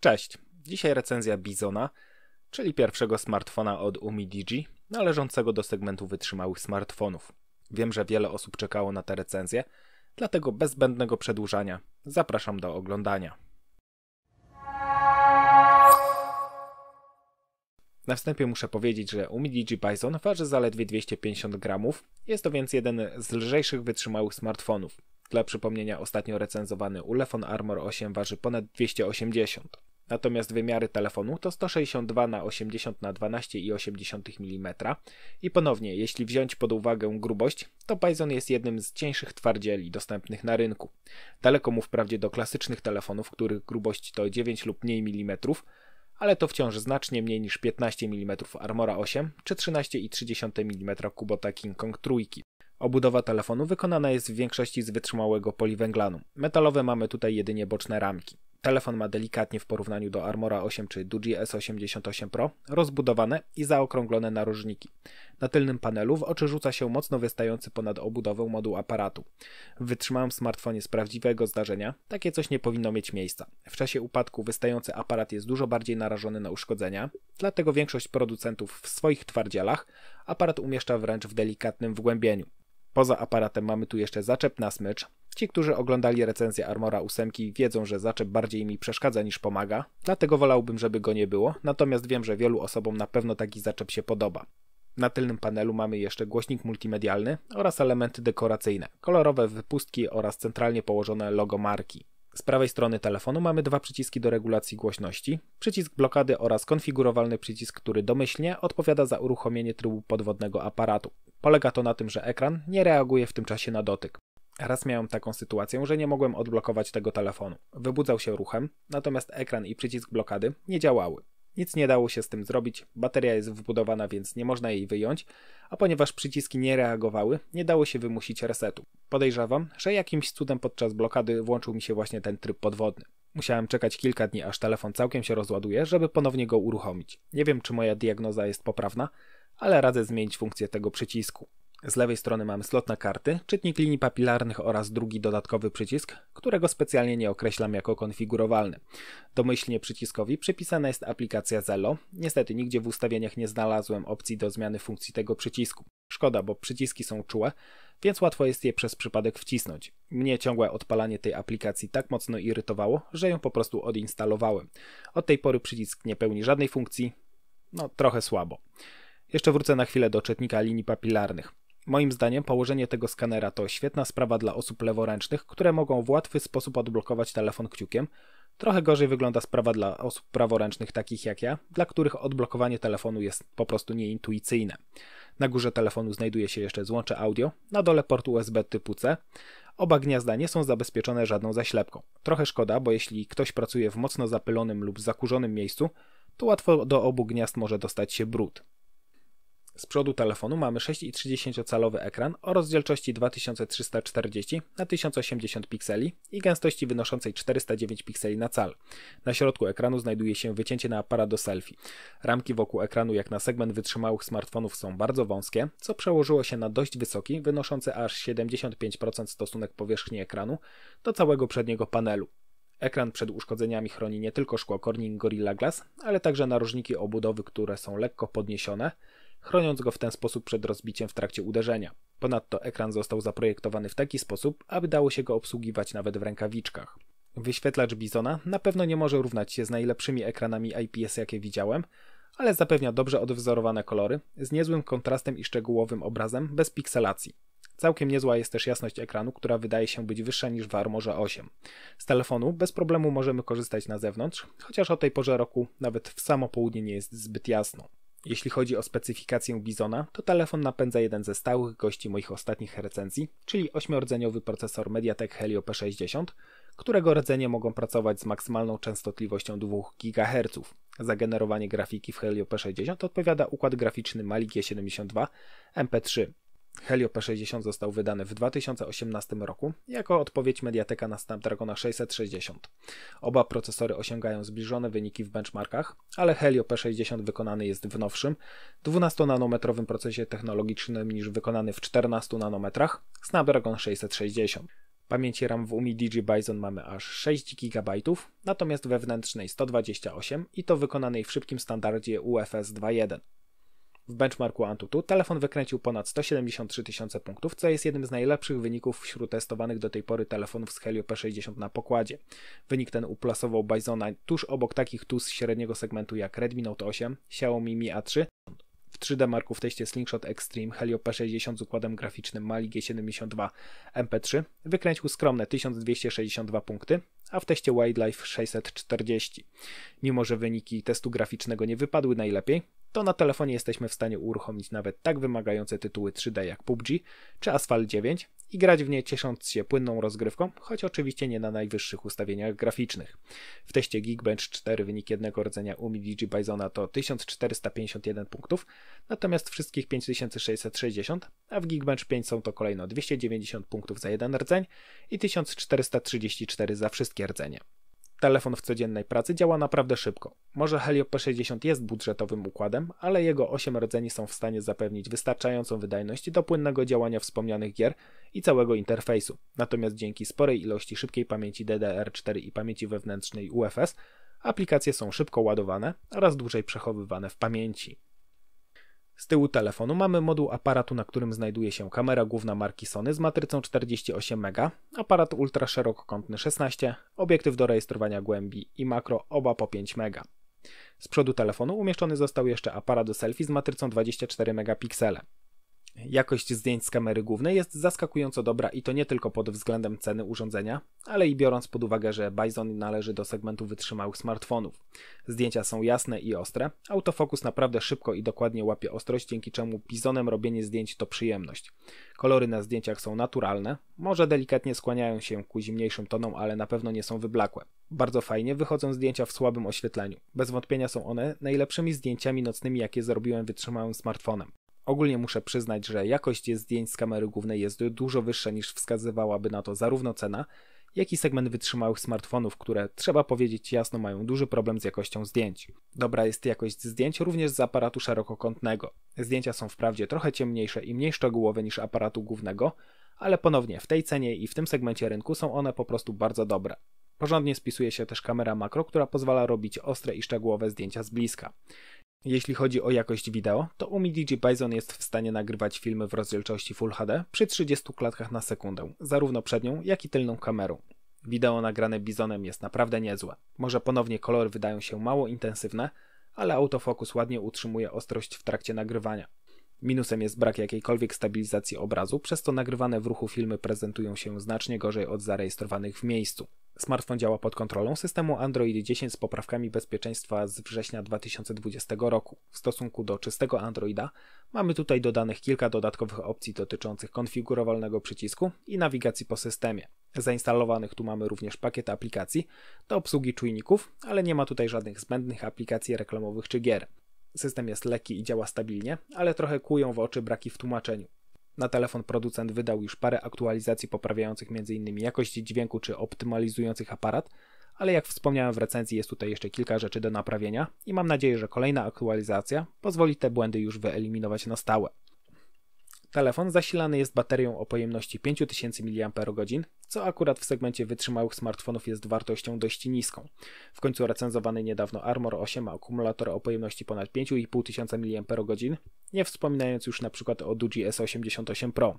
Cześć! Dzisiaj recenzja Bizona, czyli pierwszego smartfona od Umidigi, należącego do segmentu wytrzymałych smartfonów. Wiem, że wiele osób czekało na tę recenzję, dlatego bez zbędnego przedłużania zapraszam do oglądania. Na wstępie muszę powiedzieć, że Umidigi Bison waży zaledwie 250 gramów, jest to więc jeden z lżejszych wytrzymałych smartfonów. Dla przypomnienia ostatnio recenzowany Ulefon Armor 8 waży ponad 280. Natomiast wymiary telefonu to 162 na 80 na 12,8 mm i ponownie, jeśli wziąć pod uwagę grubość, to Bison jest jednym z cieńszych twardzieli dostępnych na rynku. Daleko mu wprawdzie do klasycznych telefonów, których grubość to 9 lub mniej milimetrów, ale to wciąż znacznie mniej niż 15 mm Armora 8 czy 13,3 mm Kubota King Kong trójki. Obudowa telefonu wykonana jest w większości z wytrzymałego poliwęglanu. Metalowe mamy tutaj jedynie boczne ramki. Telefon ma delikatnie w porównaniu do Armora 8 czy Dugi S88 Pro rozbudowane i zaokrąglone narożniki. Na tylnym panelu w oczy rzuca się mocno wystający ponad obudowę moduł aparatu. W wytrzymałym smartfonie z prawdziwego zdarzenia takie coś nie powinno mieć miejsca. W czasie upadku wystający aparat jest dużo bardziej narażony na uszkodzenia, dlatego większość producentów w swoich twardzielach aparat umieszcza wręcz w delikatnym wgłębieniu. Poza aparatem mamy tu jeszcze zaczep na smycz. Ci, którzy oglądali recenzję Armora 8 wiedzą, że zaczep bardziej mi przeszkadza niż pomaga, dlatego wolałbym, żeby go nie było, natomiast wiem, że wielu osobom na pewno taki zaczep się podoba. Na tylnym panelu mamy jeszcze głośnik multimedialny oraz elementy dekoracyjne, kolorowe wypustki oraz centralnie położone logo marki. Z prawej strony telefonu mamy dwa przyciski do regulacji głośności, przycisk blokady oraz konfigurowalny przycisk, który domyślnie odpowiada za uruchomienie trybu podwodnego aparatu. Polega to na tym, że ekran nie reaguje w tym czasie na dotyk. Raz miałem taką sytuację, że nie mogłem odblokować tego telefonu. Wybudzał się ruchem, natomiast ekran i przycisk blokady nie działały. Nic nie dało się z tym zrobić, bateria jest wbudowana, więc nie można jej wyjąć, a ponieważ przyciski nie reagowały, nie dało się wymusić resetu. Podejrzewam, że jakimś cudem podczas blokady włączył mi się właśnie ten tryb podwodny. Musiałem czekać kilka dni, aż telefon całkiem się rozładuje, żeby ponownie go uruchomić. Nie wiem, czy moja diagnoza jest poprawna, ale radzę zmienić funkcję tego przycisku. Z lewej strony mamy slot na karty, czytnik linii papilarnych oraz drugi dodatkowy przycisk, którego specjalnie nie określam jako konfigurowalny. Domyślnie przyciskowi przypisana jest aplikacja Zello. Niestety nigdzie w ustawieniach nie znalazłem opcji do zmiany funkcji tego przycisku. Szkoda, bo przyciski są czułe, więc łatwo jest je przez przypadek wcisnąć. Mnie ciągłe odpalanie tej aplikacji tak mocno irytowało, że ją po prostu odinstalowałem. Od tej pory przycisk nie pełni żadnej funkcji. No, trochę słabo. Jeszcze wrócę na chwilę do czytnika linii papilarnych. Moim zdaniem położenie tego skanera to świetna sprawa dla osób leworęcznych, które mogą w łatwy sposób odblokować telefon kciukiem. Trochę gorzej wygląda sprawa dla osób praworęcznych takich jak ja, dla których odblokowanie telefonu jest po prostu nieintuicyjne. Na górze telefonu znajduje się jeszcze złącze audio, na dole port USB typu C. Oba gniazda nie są zabezpieczone żadną zaślepką. Trochę szkoda, bo jeśli ktoś pracuje w mocno zapylonym lub zakurzonym miejscu, to łatwo do obu gniazd może dostać się brud. Z przodu telefonu mamy 6,30-calowy ekran o rozdzielczości 2340 na 1080 pikseli i gęstości wynoszącej 409 pikseli na cal. Na środku ekranu znajduje się wycięcie na aparat do selfie. Ramki wokół ekranu jak na segment wytrzymałych smartfonów są bardzo wąskie, co przełożyło się na dość wysoki, wynoszący aż 75% stosunek powierzchni ekranu do całego przedniego panelu. Ekran przed uszkodzeniami chroni nie tylko szkło Corning Gorilla Glass, ale także narożniki obudowy, które są lekko podniesione, chroniąc go w ten sposób przed rozbiciem w trakcie uderzenia. Ponadto ekran został zaprojektowany w taki sposób, aby dało się go obsługiwać nawet w rękawiczkach. Wyświetlacz Bizona na pewno nie może równać się z najlepszymi ekranami IPS, jakie widziałem, ale zapewnia dobrze odwzorowane kolory, z niezłym kontrastem i szczegółowym obrazem, bez pikselacji. Całkiem niezła jest też jasność ekranu, która wydaje się być wyższa niż w Armorze 8. Z telefonu bez problemu możemy korzystać na zewnątrz, chociaż o tej porze roku nawet w samo południe nie jest zbyt jasno. Jeśli chodzi o specyfikację Bizona, to telefon napędza jeden ze stałych gości moich ostatnich recenzji, czyli ośmiordzeniowy procesor Mediatek Helio P60, którego rdzenie mogą pracować z maksymalną częstotliwością 2 GHz. Za generowanie grafiki w Helio P60 odpowiada układ graficzny Mali G72 MP3. Helio P60 został wydany w 2018 roku jako odpowiedź Mediateka na Snapdragona 660. Oba procesory osiągają zbliżone wyniki w benchmarkach, ale Helio P60 wykonany jest w nowszym, 12-nanometrowym procesie technologicznym niż wykonany w 14 nanometrach Snapdragon 660. Pamięci RAM w UMI DigiBison mamy aż 6 GB, natomiast wewnętrznej 128 i to wykonanej w szybkim standardzie UFS 2.1. W benchmarku Antutu telefon wykręcił ponad 173 tysiące punktów, co jest jednym z najlepszych wyników wśród testowanych do tej pory telefonów z Helio P60 na pokładzie. Wynik ten uplasował Bizona tuż obok takich tu z średniego segmentu jak Redmi Note 8, Xiaomi Mi A3, w 3D marku w teście Slingshot Extreme Helio P60 z układem graficznym Mali G72 MP3 wykręcił skromne 1262 punkty, a w teście Wildlife 640. Mimo, że wyniki testu graficznego nie wypadły najlepiej, to na telefonie jesteśmy w stanie uruchomić nawet tak wymagające tytuły 3D jak PUBG czy Asphalt 9 i grać w nie ciesząc się płynną rozgrywką, choć oczywiście nie na najwyższych ustawieniach graficznych. W teście Geekbench 4 wynik jednego rdzenia UMI DG to 1451 punktów, natomiast wszystkich 5660, a w Geekbench 5 są to kolejno 290 punktów za jeden rdzeń i 1434 za wszystkie rdzenie telefon w codziennej pracy działa naprawdę szybko. Może Helio P60 jest budżetowym układem, ale jego 8 rdzeni są w stanie zapewnić wystarczającą wydajność do płynnego działania wspomnianych gier i całego interfejsu. Natomiast dzięki sporej ilości szybkiej pamięci DDR4 i pamięci wewnętrznej UFS aplikacje są szybko ładowane oraz dłużej przechowywane w pamięci. Z tyłu telefonu mamy moduł aparatu, na którym znajduje się kamera główna marki Sony z matrycą 48 MB, aparat ultra szerokokątny 16, obiektyw do rejestrowania głębi i makro oba po 5 MB. Z przodu telefonu umieszczony został jeszcze aparat do selfie z matrycą 24 megapiksele. Jakość zdjęć z kamery głównej jest zaskakująco dobra i to nie tylko pod względem ceny urządzenia, ale i biorąc pod uwagę, że Bison należy do segmentu wytrzymałych smartfonów. Zdjęcia są jasne i ostre, autofokus naprawdę szybko i dokładnie łapie ostrość, dzięki czemu Bisonem robienie zdjęć to przyjemność. Kolory na zdjęciach są naturalne, może delikatnie skłaniają się ku zimniejszym tonom, ale na pewno nie są wyblakłe. Bardzo fajnie wychodzą zdjęcia w słabym oświetleniu. Bez wątpienia są one najlepszymi zdjęciami nocnymi, jakie zrobiłem wytrzymałym smartfonem. Ogólnie muszę przyznać, że jakość zdjęć z kamery głównej jest dużo wyższa niż wskazywałaby na to zarówno cena, jak i segment wytrzymałych smartfonów, które trzeba powiedzieć jasno mają duży problem z jakością zdjęć. Dobra jest jakość zdjęć również z aparatu szerokokątnego. Zdjęcia są wprawdzie trochę ciemniejsze i mniej szczegółowe niż aparatu głównego, ale ponownie w tej cenie i w tym segmencie rynku są one po prostu bardzo dobre. Porządnie spisuje się też kamera makro, która pozwala robić ostre i szczegółowe zdjęcia z bliska. Jeśli chodzi o jakość wideo, to Umi Digibison jest w stanie nagrywać filmy w rozdzielczości Full HD przy 30 klatkach na sekundę, zarówno przednią, jak i tylną kamerą. Wideo nagrane Bizonem jest naprawdę niezłe. Może ponownie kolory wydają się mało intensywne, ale autofokus ładnie utrzymuje ostrość w trakcie nagrywania. Minusem jest brak jakiejkolwiek stabilizacji obrazu, przez to nagrywane w ruchu filmy prezentują się znacznie gorzej od zarejestrowanych w miejscu. Smartfon działa pod kontrolą systemu Android 10 z poprawkami bezpieczeństwa z września 2020 roku. W stosunku do czystego Androida mamy tutaj dodanych kilka dodatkowych opcji dotyczących konfigurowalnego przycisku i nawigacji po systemie. Zainstalowanych tu mamy również pakiet aplikacji do obsługi czujników, ale nie ma tutaj żadnych zbędnych aplikacji reklamowych czy gier. System jest lekki i działa stabilnie, ale trochę kłują w oczy braki w tłumaczeniu. Na telefon producent wydał już parę aktualizacji poprawiających m.in. jakość dźwięku czy optymalizujących aparat, ale jak wspomniałem w recenzji jest tutaj jeszcze kilka rzeczy do naprawienia i mam nadzieję, że kolejna aktualizacja pozwoli te błędy już wyeliminować na stałe. Telefon zasilany jest baterią o pojemności 5000 mAh, co akurat w segmencie wytrzymałych smartfonów jest wartością dość niską. W końcu recenzowany niedawno Armor 8 ma akumulator o pojemności ponad 5500 mAh, nie wspominając już na przykład o Dugi S88 Pro.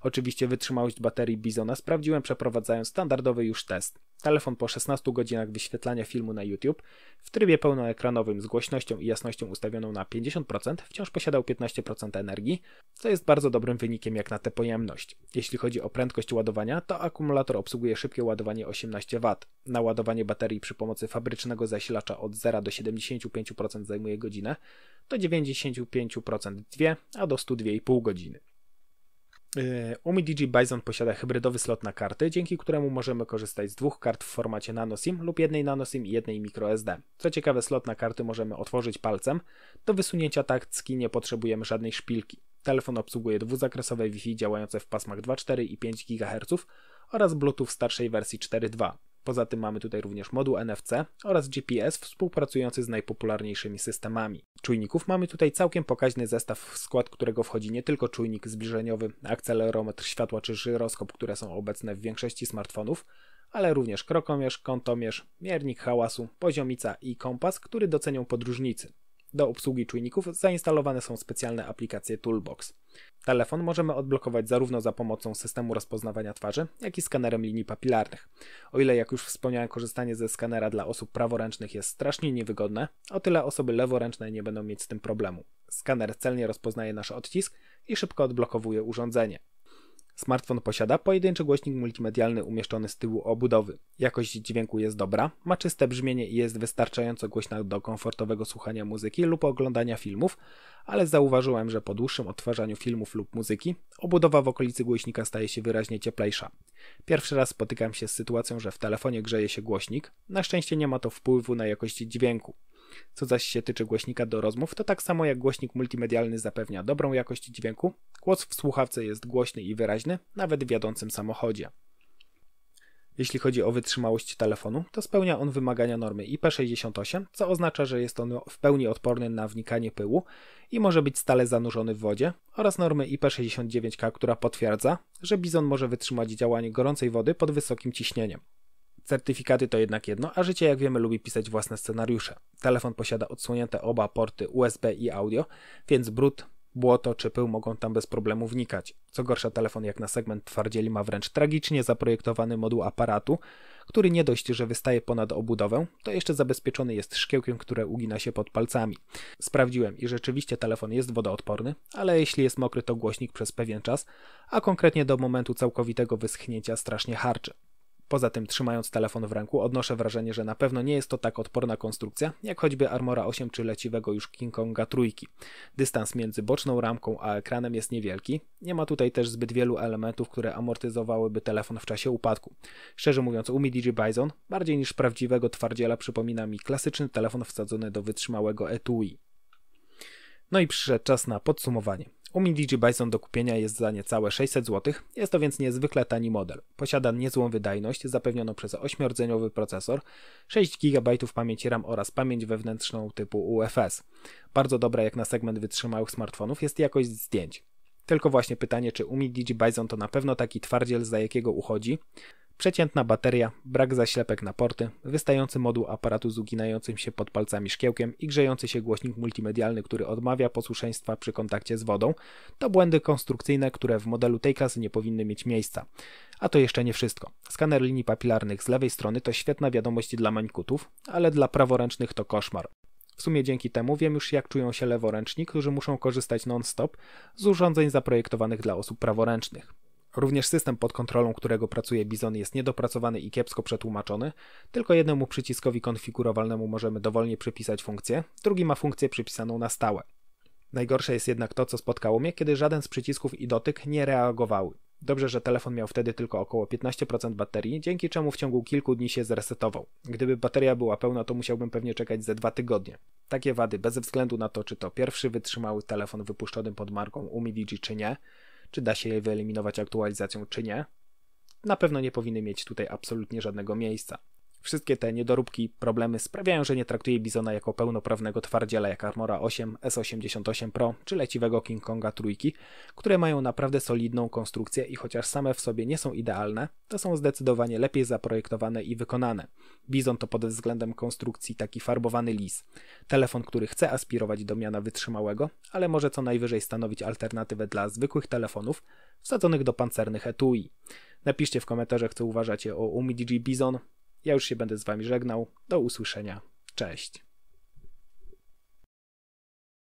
Oczywiście wytrzymałość baterii Bizona sprawdziłem przeprowadzając standardowy już test. Telefon po 16 godzinach wyświetlania filmu na YouTube w trybie pełnoekranowym z głośnością i jasnością ustawioną na 50% wciąż posiadał 15% energii, co jest bardzo dobrym wynikiem jak na tę pojemność. Jeśli chodzi o prędkość ładowania, to akumulator obsługuje szybkie ładowanie 18 W. Na ładowanie baterii przy pomocy fabrycznego zasilacza od 0 do 75% zajmuje godzinę, do 95% 2, a do 102,5 godziny. E, UMI DG Bison posiada hybrydowy slot na karty, dzięki któremu możemy korzystać z dwóch kart w formacie nanoSIM lub jednej nanoSIM i jednej microSD. Co ciekawe, slot na karty możemy otworzyć palcem. Do wysunięcia taktki nie potrzebujemy żadnej szpilki. Telefon obsługuje dwuzakresowe Wi-Fi działające w pasmach 2,4 i 5 GHz oraz Bluetooth starszej wersji 4.2. Poza tym mamy tutaj również moduł NFC oraz GPS współpracujący z najpopularniejszymi systemami. Czujników mamy tutaj całkiem pokaźny zestaw, w skład którego wchodzi nie tylko czujnik zbliżeniowy, akcelerometr światła czy żyroskop, które są obecne w większości smartfonów, ale również krokomierz, kątomierz, miernik hałasu, poziomica i kompas, który docenią podróżnicy. Do obsługi czujników zainstalowane są specjalne aplikacje Toolbox. Telefon możemy odblokować zarówno za pomocą systemu rozpoznawania twarzy, jak i skanerem linii papilarnych. O ile, jak już wspomniałem, korzystanie ze skanera dla osób praworęcznych jest strasznie niewygodne, o tyle osoby leworęczne nie będą mieć z tym problemu. Skaner celnie rozpoznaje nasz odcisk i szybko odblokowuje urządzenie. Smartfon posiada pojedynczy głośnik multimedialny umieszczony z tyłu obudowy. Jakość dźwięku jest dobra, ma czyste brzmienie i jest wystarczająco głośna do komfortowego słuchania muzyki lub oglądania filmów, ale zauważyłem, że po dłuższym odtwarzaniu filmów lub muzyki obudowa w okolicy głośnika staje się wyraźnie cieplejsza. Pierwszy raz spotykam się z sytuacją, że w telefonie grzeje się głośnik. Na szczęście nie ma to wpływu na jakość dźwięku. Co zaś się tyczy głośnika do rozmów, to tak samo jak głośnik multimedialny zapewnia dobrą jakość dźwięku, głos w słuchawce jest głośny i wyraźny, nawet w jadącym samochodzie. Jeśli chodzi o wytrzymałość telefonu, to spełnia on wymagania normy IP68, co oznacza, że jest on w pełni odporny na wnikanie pyłu i może być stale zanurzony w wodzie, oraz normy IP69K, która potwierdza, że bizon może wytrzymać działanie gorącej wody pod wysokim ciśnieniem. Certyfikaty to jednak jedno, a życie, jak wiemy, lubi pisać własne scenariusze. Telefon posiada odsłonięte oba porty USB i audio, więc brud, błoto czy pył mogą tam bez problemu wnikać. Co gorsza, telefon jak na segment twardzieli ma wręcz tragicznie zaprojektowany moduł aparatu, który nie dość, że wystaje ponad obudowę, to jeszcze zabezpieczony jest szkiełkiem, które ugina się pod palcami. Sprawdziłem i rzeczywiście telefon jest wodoodporny, ale jeśli jest mokry, to głośnik przez pewien czas, a konkretnie do momentu całkowitego wyschnięcia strasznie harczy. Poza tym, trzymając telefon w ręku, odnoszę wrażenie, że na pewno nie jest to tak odporna konstrukcja, jak choćby Armora 8 czy leciwego już King Konga trójki. Dystans między boczną ramką a ekranem jest niewielki. Nie ma tutaj też zbyt wielu elementów, które amortyzowałyby telefon w czasie upadku. Szczerze mówiąc, Umi DJ Bison bardziej niż prawdziwego twardziela przypomina mi klasyczny telefon wsadzony do wytrzymałego etui. No i przyszedł czas na podsumowanie. U Midigi do kupienia jest za niecałe 600 zł, jest to więc niezwykle tani model. Posiada niezłą wydajność, zapewnioną przez 8-rdzeniowy procesor, 6 GB pamięci RAM oraz pamięć wewnętrzną typu UFS. Bardzo dobra jak na segment wytrzymałych smartfonów jest jakość zdjęć. Tylko właśnie pytanie, czy Umi Digi to na pewno taki twardziel, za jakiego uchodzi? Przeciętna bateria, brak zaślepek na porty, wystający moduł aparatu z uginającym się pod palcami szkiełkiem i grzejący się głośnik multimedialny, który odmawia posłuszeństwa przy kontakcie z wodą, to błędy konstrukcyjne, które w modelu tej klasy nie powinny mieć miejsca. A to jeszcze nie wszystko. Skaner linii papilarnych z lewej strony to świetna wiadomość dla mańkutów, ale dla praworęcznych to koszmar. W sumie dzięki temu wiem już jak czują się leworęczni, którzy muszą korzystać non-stop z urządzeń zaprojektowanych dla osób praworęcznych. Również system pod kontrolą którego pracuje Bizon jest niedopracowany i kiepsko przetłumaczony. Tylko jednemu przyciskowi konfigurowalnemu możemy dowolnie przypisać funkcję, drugi ma funkcję przypisaną na stałe. Najgorsze jest jednak to, co spotkało mnie, kiedy żaden z przycisków i dotyk nie reagowały. Dobrze, że telefon miał wtedy tylko około 15% baterii, dzięki czemu w ciągu kilku dni się zresetował. Gdyby bateria była pełna, to musiałbym pewnie czekać ze dwa tygodnie. Takie wady, bez względu na to, czy to pierwszy wytrzymały telefon wypuszczony pod marką Umidigi czy nie, czy da się je wyeliminować aktualizacją, czy nie, na pewno nie powinny mieć tutaj absolutnie żadnego miejsca. Wszystkie te niedoróbki, problemy sprawiają, że nie traktuję Bizona jako pełnoprawnego twardziela jak Armora 8, S88 Pro czy leciwego King Konga trójki, które mają naprawdę solidną konstrukcję i chociaż same w sobie nie są idealne, to są zdecydowanie lepiej zaprojektowane i wykonane. Bizon to pod względem konstrukcji taki farbowany lis. Telefon, który chce aspirować do miana wytrzymałego, ale może co najwyżej stanowić alternatywę dla zwykłych telefonów wsadzonych do pancernych etui. Napiszcie w komentarzach, co uważacie o Umidji Bizon, ja już się będę z Wami żegnał. Do usłyszenia. Cześć.